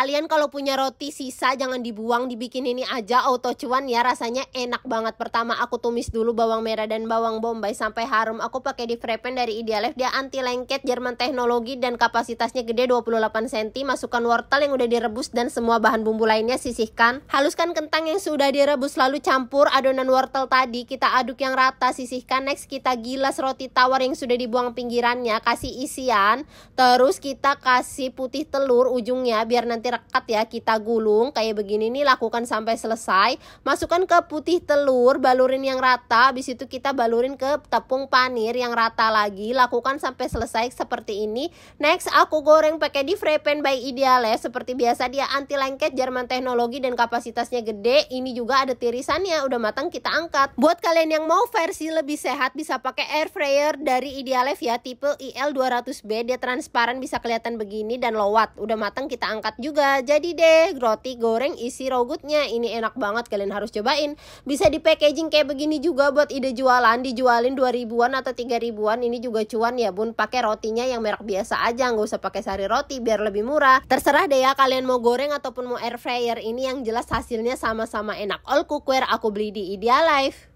Kalian kalau punya roti sisa jangan dibuang, dibikin ini aja auto cuan ya rasanya enak banget. Pertama aku tumis dulu bawang merah dan bawang bombay sampai harum. Aku pakai di frepen dari Idealife, dia anti lengket, Jerman teknologi dan kapasitasnya gede 28 cm. Masukkan wortel yang udah direbus dan semua bahan bumbu lainnya sisihkan. Haluskan kentang yang sudah direbus lalu campur adonan wortel tadi. Kita aduk yang rata, sisihkan. Next kita gilas roti tawar yang sudah dibuang pinggirannya, kasih isian. Terus kita kasih putih telur ujungnya biar nanti rekat ya kita gulung kayak begini nih lakukan sampai selesai masukkan ke putih telur balurin yang rata habis itu kita balurin ke tepung panir yang rata lagi lakukan sampai selesai seperti ini next aku goreng pakai di fry pan by idealife seperti biasa dia anti lengket Jerman teknologi dan kapasitasnya gede ini juga ada tirisannya udah matang kita angkat buat kalian yang mau versi lebih sehat bisa pakai air fryer dari idealife ya tipe IL 200B dia transparan bisa kelihatan begini dan lowat udah matang kita angkat juga juga. Jadi deh, roti goreng isi rogutnya. Ini enak banget, kalian harus cobain. Bisa di packaging kayak begini juga buat ide jualan. Dijualin 2000-an atau 3000-an, ini juga cuan ya bun. Pakai rotinya yang merek biasa aja, nggak usah pakai sari roti biar lebih murah. Terserah deh ya, kalian mau goreng ataupun mau air fryer. Ini yang jelas hasilnya sama-sama enak. All cookware aku beli di Idealife.